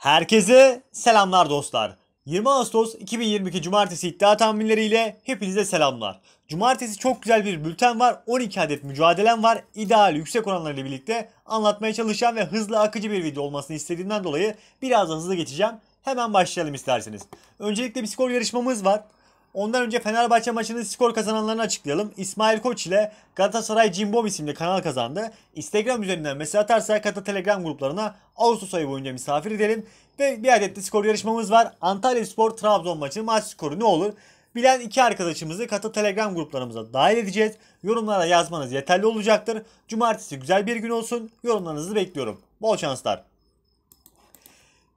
Herkese selamlar dostlar. 20 Ağustos 2022 Cumartesi iddia tahminleriyle hepinize selamlar. Cumartesi çok güzel bir bülten var. 12 adet mücadelem var. İdeal yüksek oranlarıyla birlikte anlatmaya çalışan ve hızlı akıcı bir video olmasını istediğimden dolayı birazdan hızlı geçeceğim. Hemen başlayalım isterseniz. Öncelikle bir skor yarışmamız var. Ondan önce Fenerbahçe maçının skor kazananlarını açıklayalım. İsmail Koç ile Galatasaray Cimbom isimli kanal kazandı. Instagram üzerinden mesela atarsak hatta Telegram gruplarına Ağustos ayı boyunca misafir edelim. Ve bir adet de skor yarışmamız var. Antalya Spor Trabzon maçı maç skoru ne olur? Bilen iki arkadaşımızı katı telegram gruplarımıza dahil edeceğiz. Yorumlara yazmanız yeterli olacaktır. Cumartesi güzel bir gün olsun. Yorumlarınızı bekliyorum. Bol şanslar.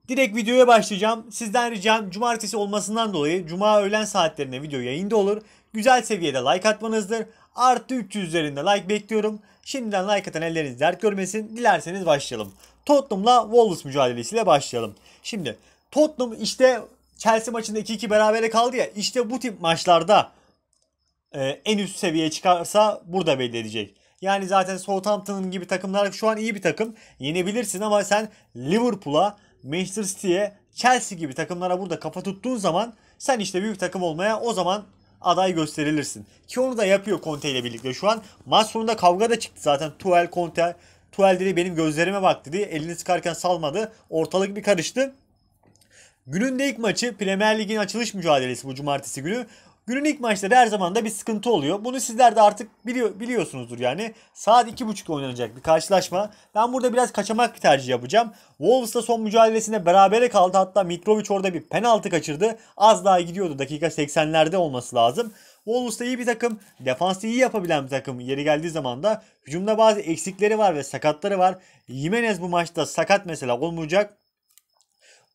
Direkt videoya başlayacağım. Sizden ricam cumartesi olmasından dolayı cuma öğlen saatlerinde video yayında olur. Güzel seviyede like atmanızdır. Artı 300 üzerinde like bekliyorum. Şimdiden like atan elleriniz dert görmesin. Dilerseniz başlayalım. Tottenham'la Wolves mücadelesiyle başlayalım. Şimdi Tottenham işte Chelsea maçında 2-2 berabere kaldı ya. İşte bu tip maçlarda e, en üst seviyeye çıkarsa burada belli edecek. Yani zaten Southampton gibi takımlar şu an iyi bir takım. Yenebilirsin ama sen Liverpool'a Manchester City'ye, Chelsea gibi takımlara burada kafa tuttuğun zaman sen işte büyük takım olmaya o zaman aday gösterilirsin. Ki onu da yapıyor Conte ile birlikte şu an. Maç sonunda kavga da çıktı zaten. Tuel Conte. Tuel dedi benim gözlerime bak dedi. Elini sıkarken salmadı. Ortalık bir karıştı. Günün de ilk maçı Premier Lig'in açılış mücadelesi bu cumartesi günü. Günün ilk maçları her zaman da bir sıkıntı oluyor. Bunu sizler de artık biliyor, biliyorsunuzdur yani. Saat 2.30'da oynanacak bir karşılaşma. Ben burada biraz kaçamak bir tercih yapacağım. Wolves'la son mücadelesinde berabere kaldı. Hatta Mitrovic orada bir penaltı kaçırdı. Az daha gidiyordu. Dakika 80'lerde olması lazım. Wolves da iyi bir takım. Defansı iyi yapabilen bir takım. Yeri geldiği zaman da hücumda bazı eksikleri var ve sakatları var. Jimenez bu maçta sakat mesela olmayacak.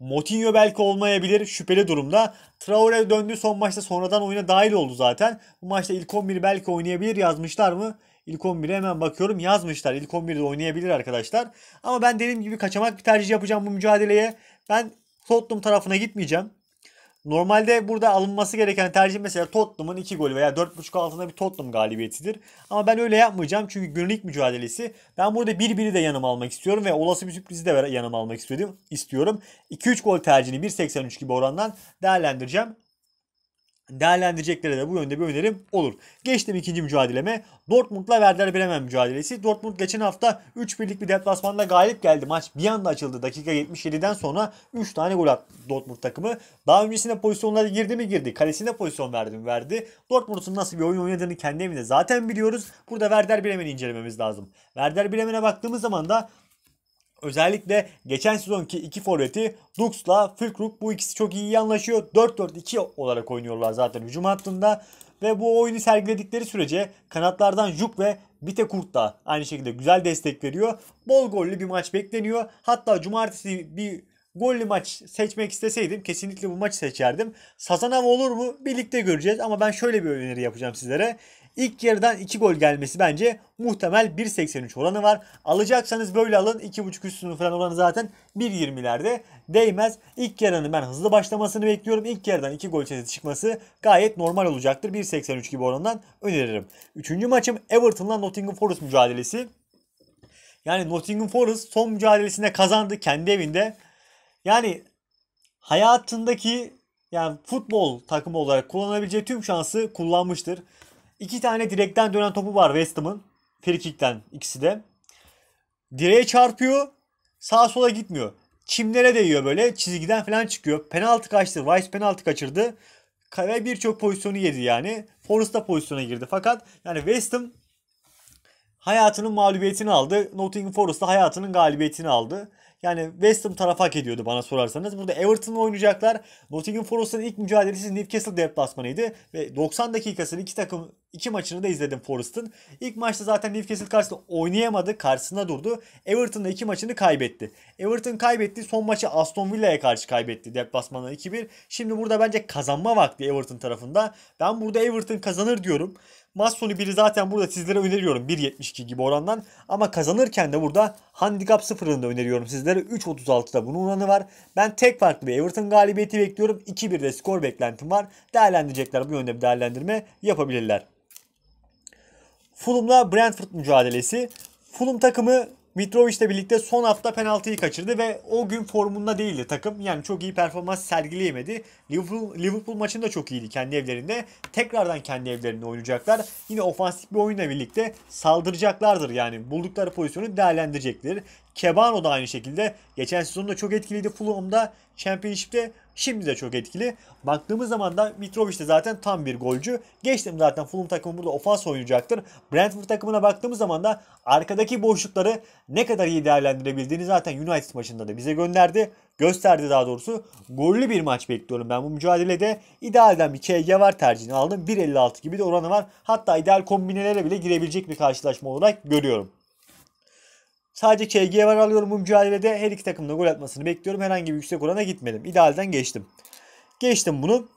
Motinho belki olmayabilir şüpheli durumda. Traore döndü son maçta sonradan oyuna dahil oldu zaten. Bu maçta ilk 11 belki oynayabilir yazmışlar mı? İlk 11'e hemen bakıyorum yazmışlar. İlk 11'de oynayabilir arkadaşlar. Ama ben dediğim gibi kaçamak bir tercih yapacağım bu mücadeleye. Ben Tottenham tarafına gitmeyeceğim. Normalde burada alınması gereken tercih mesela Tottenham'ın 2 golü veya 4.5 altında bir Tottenham galibiyetidir. Ama ben öyle yapmayacağım çünkü günlük mücadelesi. Ben burada 1-1'i de yanıma almak istiyorum ve olası bir sürprizi de yanıma almak istedim, istiyorum. 2-3 gol tercihini 1.83 gibi orandan değerlendireceğim değerlendireceklere de bu yönde bir önerim olur. Geçtim ikinci mücadeleme. Dortmund'la Werder Bremen mücadelesi. Dortmund geçen hafta 3 birlik bir deplasmanda galip geldi. Maç bir anda açıldı. Dakika 77'den sonra 3 tane gol attı Dortmund takımı. Daha öncesinde pozisyonlara girdi mi girdi. Kalesine pozisyon verdi mi verdi. Dortmund'un nasıl bir oyun oynadığını kendi evinde zaten biliyoruz. Burada Werder Bremen'i incelememiz lazım. Werder Bremen'e baktığımız zaman da Özellikle geçen sezonki iki forveti Dux'la Fükruk bu ikisi çok iyi anlaşıyor. 4-4-2 olarak oynuyorlar zaten hücum hattında. Ve bu oyunu sergiledikleri sürece kanatlardan Juk ve Bite Kurt da aynı şekilde güzel destek veriyor. Bol gollü bir maç bekleniyor. Hatta cumartesi bir gollü maç seçmek isteseydim kesinlikle bu maçı seçerdim. Sazanav olur mu? Birlikte göreceğiz ama ben şöyle bir öneri yapacağım sizlere. İlk yarıdan 2 gol gelmesi bence muhtemel 1.83 oranı var. Alacaksanız böyle alın. 2.5 üstünün falan oranı zaten 1.20'lerde değmez. İlk yarının ben hızlı başlamasını bekliyorum. İlk yarıdan 2 gol çizgi çıkması gayet normal olacaktır. 1.83 gibi oranından öneririm. Üçüncü maçım Everton'la Nottingham Forest mücadelesi. Yani Nottingham Forest son mücadelesinde kazandı kendi evinde. Yani hayatındaki yani futbol takımı olarak kullanabileceği tüm şansı kullanmıştır. İki tane direkten dönen topu var West Ham'ın. Frikik'ten ikisi de. Direğe çarpıyor. Sağa sola gitmiyor. Çimlere değiyor böyle. Çizgiden falan çıkıyor. Penaltı kaçtı. vice penaltı kaçırdı. Ve birçok pozisyonu yedi yani. Forrest da pozisyona girdi. Fakat yani West Ham hayatının mağlubiyetini aldı. Nottingham Forest hayatının galibiyetini aldı. Yani West Ham tarafı hak ediyordu bana sorarsanız. Burada Everton'la oynayacaklar. Nottingham Forest'ın ilk mücadelesi Newcastle deplasmanıydı. Ve 90 dakikasını iki takım iki maçını da izledim Forest'ın. İlk maçta zaten Newcastle karşısında oynayamadı. Karşısında durdu. Everton da iki maçını kaybetti. Everton kaybetti. Son maçı Aston Villa'ya karşı kaybetti. Deplasmanla 2-1. Şimdi burada bence kazanma vakti Everton tarafında. Ben burada Everton kazanır diyorum. Maç sonu 1'i zaten burada sizlere öneriyorum 1.72 gibi orandan. Ama kazanırken de burada handicap 0'ını da öneriyorum sizlere. 3.36'da bunun oranı var. Ben tek farklı bir Everton galibiyeti bekliyorum. 2-1'de skor beklentim var. Değerlendirecekler bu yönde bir değerlendirme yapabilirler. Fulham'la Brentford mücadelesi. Fulham takımı Mitrovic'le birlikte son hafta penaltıyı kaçırdı ve o gün formunda değildi takım. Yani çok iyi performans sergileyemedi. Liverpool, Liverpool maçında çok iyiydi kendi evlerinde. Tekrardan kendi evlerinde oynayacaklar. Yine ofansif bir oyunla birlikte saldıracaklardır yani. Buldukları pozisyonu değerlendirecektir. Kebano da aynı şekilde. Geçen sezonda çok etkiliydi Fulham'da. Championship'te Şimdi de çok etkili. Baktığımız zaman da Mitrovic de zaten tam bir golcü. Geçtim zaten Fulham takımı burada ofans oynayacaktır. Brentford takımına baktığımız zaman da arkadaki boşlukları ne kadar iyi değerlendirebildiğini zaten United maçında da bize gönderdi. Gösterdi daha doğrusu. Gollü bir maç bekliyorum ben bu mücadelede. idealden bir KG var tercihini aldım. 1.56 gibi de oranı var. Hatta ideal kombinelere bile girebilecek bir karşılaşma olarak görüyorum. Sadece KG var alıyorum bu mücadelede. Her iki takımda gol atmasını bekliyorum. Herhangi bir yüksek orana gitmedim. İdealden geçtim. Geçtim bunu.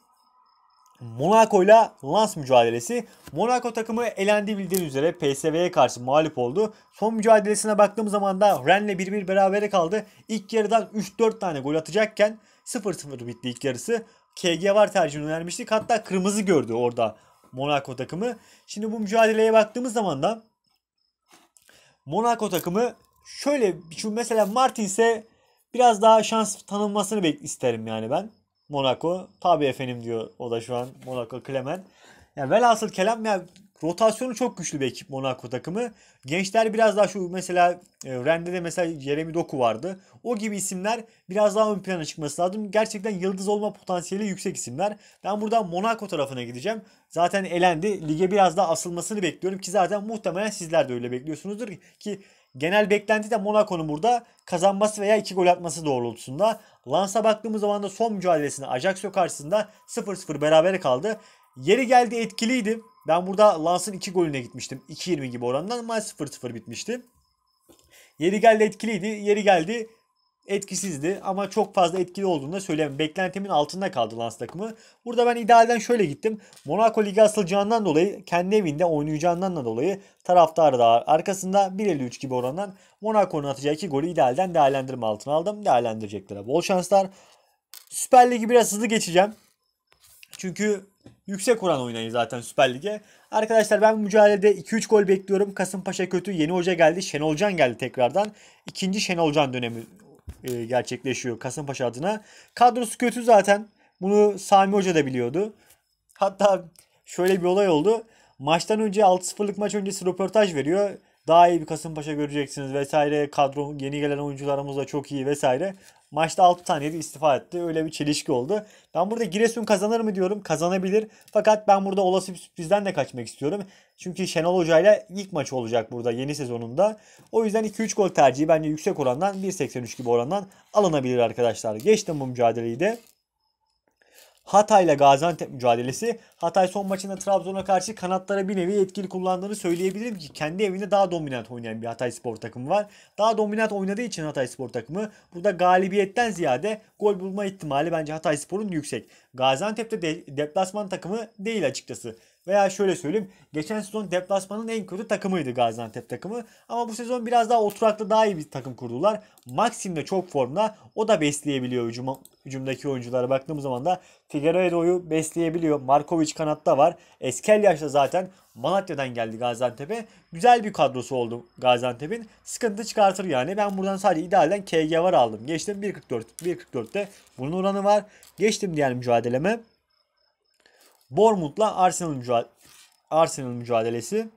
Monaco ile Lens mücadelesi. Monaco takımı elendi bildiğiniz üzere PSV'ye karşı mağlup oldu. Son mücadelesine baktığım zaman da Rennes'le 1-1 berabere kaldı. İlk yarıdan 3-4 tane gol atacakken 0-0 bitti ilk yarısı. KG var tercihini önermiştik. Hatta kırmızı gördü orada Monaco takımı. Şimdi bu mücadeleye baktığımız zaman da Monaco takımı şöyle çünkü mesela Martins'e biraz daha şans tanınmasını bek isterim yani ben. Monaco tabii efendim diyor o da şu an Monaco Clement. Yani velhasıl kelam ya rotasyonu çok güçlü bir ekip Monaco takımı. Gençler biraz daha şu mesela e, de mesela Jeremy Doku vardı. O gibi isimler biraz daha ön plana çıkması lazım. Gerçekten yıldız olma potansiyeli yüksek isimler. Ben buradan Monaco tarafına gideceğim. Zaten elendi. Lige biraz daha asılmasını bekliyorum ki zaten muhtemelen sizler de öyle bekliyorsunuzdur ki Genel beklenti de Monaco'nun burada kazanması veya 2 gol atması doğrultusunda. Lans'a baktığımız zaman da son mücadelesini Ajaxio karşısında 0-0 berabere kaldı. Yeri geldi etkiliydi. Ben burada Lans'ın 2 golüne gitmiştim. 2-20 gibi orandan ama 0-0 bitmişti. Yeri geldi etkiliydi. Yeri geldi etkisizdi ama çok fazla etkili olduğunu da söyleyemem. Beklentimin altında kaldı Lens takımı. Burada ben idealden şöyle gittim. Monaco ligi asılacağından dolayı kendi evinde oynayacağından da dolayı taraftarı da arkasında 1.53 gibi orandan Monaco'nun atacağı iki golü idealden değerlendirme altına aldım. Değerlendireceklere bol şanslar. Süper Ligi biraz hızlı geçeceğim. Çünkü yüksek oran oynayın zaten Süper Lig'e. Arkadaşlar ben mücadelede 2-3 gol bekliyorum. Kasımpaşa kötü. Yeni hoca geldi. Şenolcan geldi tekrardan. İkinci Şenolcan dönemi e, gerçekleşiyor Kasımpaşa adına. Kadrosu kötü zaten. Bunu Sami Hoca da biliyordu. Hatta şöyle bir olay oldu. Maçtan önce 6-0'lık maç öncesi röportaj veriyor daha iyi bir Kasımpaşa göreceksiniz vesaire. Kadro yeni gelen oyuncularımız da çok iyi vesaire. Maçta 6 taneydi istifa etti. Öyle bir çelişki oldu. Ben burada Giresun kazanır mı diyorum. Kazanabilir. Fakat ben burada olası bir sürprizden de kaçmak istiyorum. Çünkü Şenol Hoca ile ilk maç olacak burada yeni sezonunda. O yüzden 2-3 gol tercihi bence yüksek orandan 1.83 gibi orandan alınabilir arkadaşlar. Geçtim bu mücadeleyi de. Hatay ile Gaziantep mücadelesi. Hatay son maçında Trabzon'a karşı kanatlara bir nevi etkili kullandığını söyleyebilirim ki kendi evinde daha dominant oynayan bir Hatay Spor takımı var. Daha dominant oynadığı için Hatay Spor takımı burada galibiyetten ziyade gol bulma ihtimali bence Hatay Spor'un yüksek. Gaziantep'te de deplasman takımı değil açıkçası. Veya şöyle söyleyeyim. Geçen sezon deplasmanın en kötü takımıydı Gaziantep takımı. Ama bu sezon biraz daha oturaklı daha iyi bir takım kurdular. Maxim de çok formda. O da besleyebiliyor hücum, hücumdaki oyunculara baktığımız zaman da Figueiredo'yu besleyebiliyor. Markovic kanatta var. Eskel yaşta zaten Malatya'dan geldi Gaziantep'e. Güzel bir kadrosu oldu Gaziantep'in. Sıkıntı çıkartır yani. Ben buradan sadece idealden KG var aldım. Geçtim 1.44. 1.44'te bunun oranı var. Geçtim diğer mücadeleme. Bournemouth'la Arsenal, mücadele, Arsenal mücadelesi.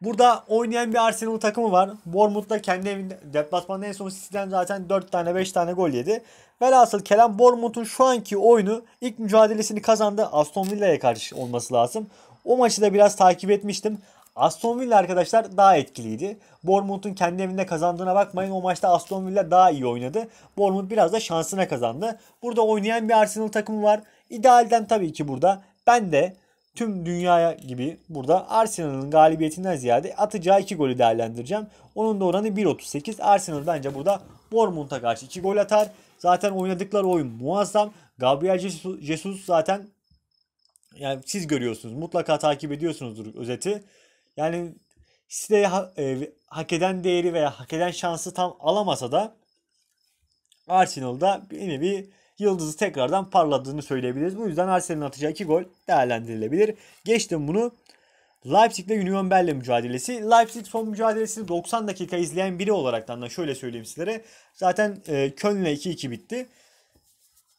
Burada oynayan bir Arsenal takımı var. Bournemouth'la kendi evinde deplasmanda en son City'den zaten 4 tane 5 tane gol yedi. Velhasıl kelam Bournemouth'un şu anki oyunu ilk mücadelesini kazandı. Aston Villa'ya karşı olması lazım. O maçı da biraz takip etmiştim. Aston Villa arkadaşlar daha etkiliydi. Bournemouth'un kendi evinde kazandığına bakmayın. O maçta Aston Villa daha iyi oynadı. Bournemouth biraz da şansına kazandı. Burada oynayan bir Arsenal takımı var. İdealden tabii ki burada ben de tüm dünyaya gibi burada Arsenal'ın galibiyetinden ziyade atacağı 2 golü değerlendireceğim. Onun da oranı 1.38. Arsenal bence burada Bournemouth'a karşı 2 gol atar. Zaten oynadıkları oyun muazzam. Gabriel Jesus zaten yani siz görüyorsunuz. Mutlaka takip ediyorsunuzdur özeti. Yani size ha, e, hak eden değeri veya hak eden şansı tam alamasa da Arsenal'da bir nevi Yıldız'ı tekrardan parladığını söyleyebiliriz. Bu yüzden Arsenal'in atacağı iki gol değerlendirilebilir. Geçtim bunu. Leipzig ve Union Berlin mücadelesi. Leipzig son mücadelesini 90 dakika izleyen biri olaraktan da şöyle söyleyeyim sizlere. Zaten e, ile 2-2 bitti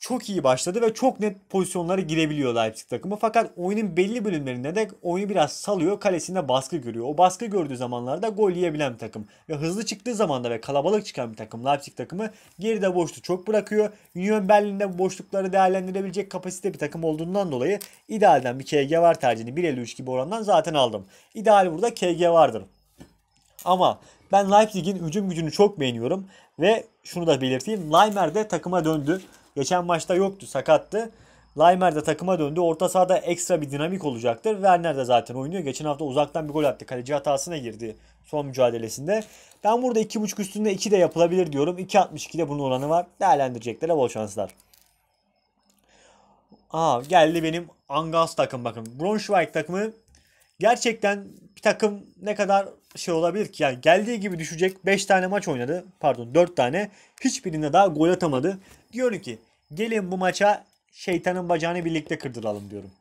çok iyi başladı ve çok net pozisyonlara girebiliyor Leipzig takımı. Fakat oyunun belli bölümlerinde de oyunu biraz salıyor. Kalesinde baskı görüyor. O baskı gördüğü zamanlarda gol yiyebilen bir takım. Ve hızlı çıktığı zamanda ve kalabalık çıkan bir takım Leipzig takımı geride boşluğu çok bırakıyor. Union Berlin'de boşlukları değerlendirebilecek kapasite bir takım olduğundan dolayı idealden bir KG var tercihini 1.53 gibi orandan zaten aldım. İdeal burada KG vardır. Ama ben Leipzig'in hücum gücünü çok beğeniyorum ve şunu da belirteyim. Leimer de takıma döndü. Geçen maçta yoktu sakattı. Laimer de takıma döndü. Orta sahada ekstra bir dinamik olacaktır. Werner de zaten oynuyor. Geçen hafta uzaktan bir gol attı. Kaleci hatasına girdi son mücadelesinde. Ben burada 2.5 üstünde 2 de yapılabilir diyorum. 2.62'de bunun oranı var. Değerlendireceklere bol şanslar. Aa geldi benim Angas takım bakın. Braunschweig takımı gerçekten bir takım ne kadar şey olabilir ki yani geldiği gibi düşecek 5 tane maç oynadı pardon 4 tane hiçbirinde daha gol atamadı. Diyorum ki gelin bu maça şeytanın bacağını birlikte kırdıralım diyorum.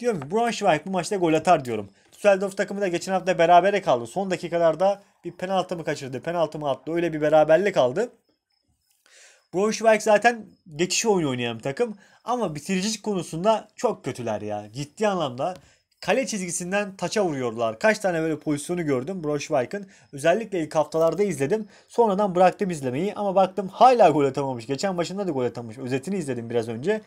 Diyorum ki Braunschweig bu maçta gol atar diyorum. Düsseldorf takımı da geçen hafta berabere kaldı. Son dakikalarda bir penaltı mı kaçırdı? Penaltı mı attı? Öyle bir beraberlik aldı. Braunschweig zaten geçiş oyunu oynayan bir takım. Ama bitiricilik konusunda çok kötüler ya. Ciddi anlamda kale çizgisinden taça vuruyorlar. Kaç tane böyle pozisyonu gördüm Braunschweig'ın. Özellikle ilk haftalarda izledim. Sonradan bıraktım izlemeyi ama baktım hala gol atamamış. Geçen maçında da gol atamamış. Özetini izledim biraz önce.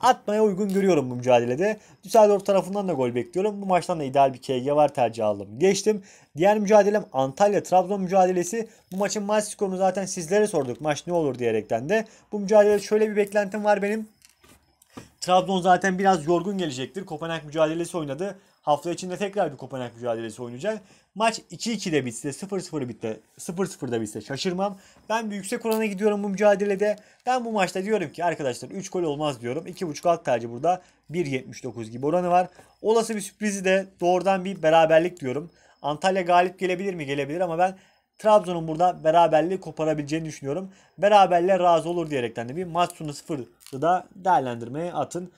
Atmaya uygun görüyorum bu mücadelede. Düsseldorf tarafından da gol bekliyorum. Bu maçtan da ideal bir KG var tercih aldım. Geçtim. Diğer mücadelem Antalya-Trabzon mücadelesi. Bu maçın maç skorunu zaten sizlere sorduk. Maç ne olur diyerekten de. Bu mücadelede şöyle bir beklentim var benim. Trabzon zaten biraz yorgun gelecektir. Kopenhag mücadelesi oynadı. Hafta içinde tekrar bir Kopenhag mücadelesi oynayacak. Maç 2-2'de bitse, 0-0 bitti, 0-0'da bitse şaşırmam. Ben bir yüksek orana gidiyorum bu mücadelede. Ben bu maçta diyorum ki arkadaşlar 3 gol olmaz diyorum. 2.5 alt tercih burada 1.79 gibi oranı var. Olası bir sürprizi de doğrudan bir beraberlik diyorum. Antalya galip gelebilir mi? Gelebilir ama ben Trabzon'un burada beraberliği koparabileceğini düşünüyorum. Beraberliğe razı olur diyerekten de bir maç sonu 0'ı da değerlendirmeye atın.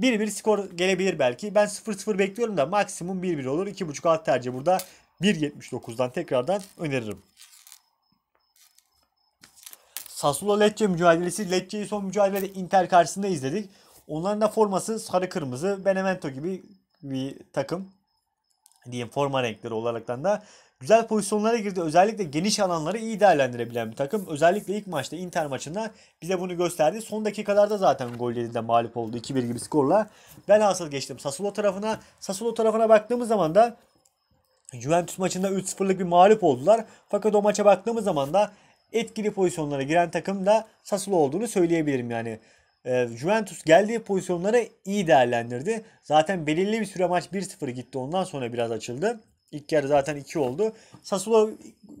1-1 skor gelebilir belki. Ben 0-0 bekliyorum da maksimum 1-1 olur. 2.5 alt tercih burada 1.79'dan tekrardan öneririm. Sassuolo Lecce mücadelesi. Lecce'yi son mücadelede Inter karşısında izledik. Onların da forması sarı kırmızı. Benevento gibi bir takım diyeyim forma renkleri olaraktan da güzel pozisyonlara girdi. Özellikle geniş alanları iyi değerlendirebilen bir takım. Özellikle ilk maçta Inter maçında bize bunu gösterdi. Son dakikalarda zaten gol yediğinde mağlup oldu 2-1 gibi skorla. Velhasıl geçtim Sassuolo tarafına. Sassuolo tarafına baktığımız zaman da Juventus maçında 3-0'lık bir mağlup oldular. Fakat o maça baktığımız zaman da etkili pozisyonlara giren takım da Sassuolo olduğunu söyleyebilirim yani. Ee, Juventus geldiği pozisyonları iyi değerlendirdi. Zaten belirli bir süre maç 1-0 gitti. Ondan sonra biraz açıldı. İlk yarı zaten 2 oldu. Sassuolo,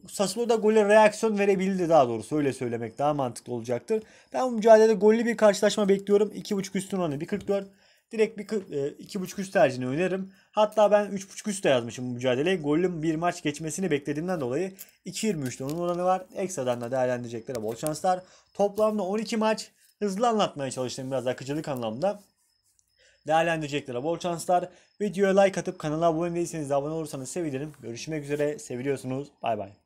Sassuolo da gole reaksiyon verebildi daha doğrusu. Öyle söylemek daha mantıklı olacaktır. Ben bu mücadelede gollü bir karşılaşma bekliyorum. 2.5 üstün oranı 1.44. Direkt bir 2.5 e, üst tercihini öneririm. Hatta ben 3.5 üst de yazmışım bu mücadeleye. Gollün bir maç geçmesini beklediğimden dolayı 2.23'te onun oranı var. Ekstradan da değerlendireceklere bol şanslar. Toplamda 12 maç. Hızlı anlatmaya çalıştım biraz akıcılık anlamda değerlendirecekler bol şanslar. Videoya like atıp kanala abone değilseniz de abone olursanız sevinirim. Görüşmek üzere. Seviliyorsunuz. Bay bay.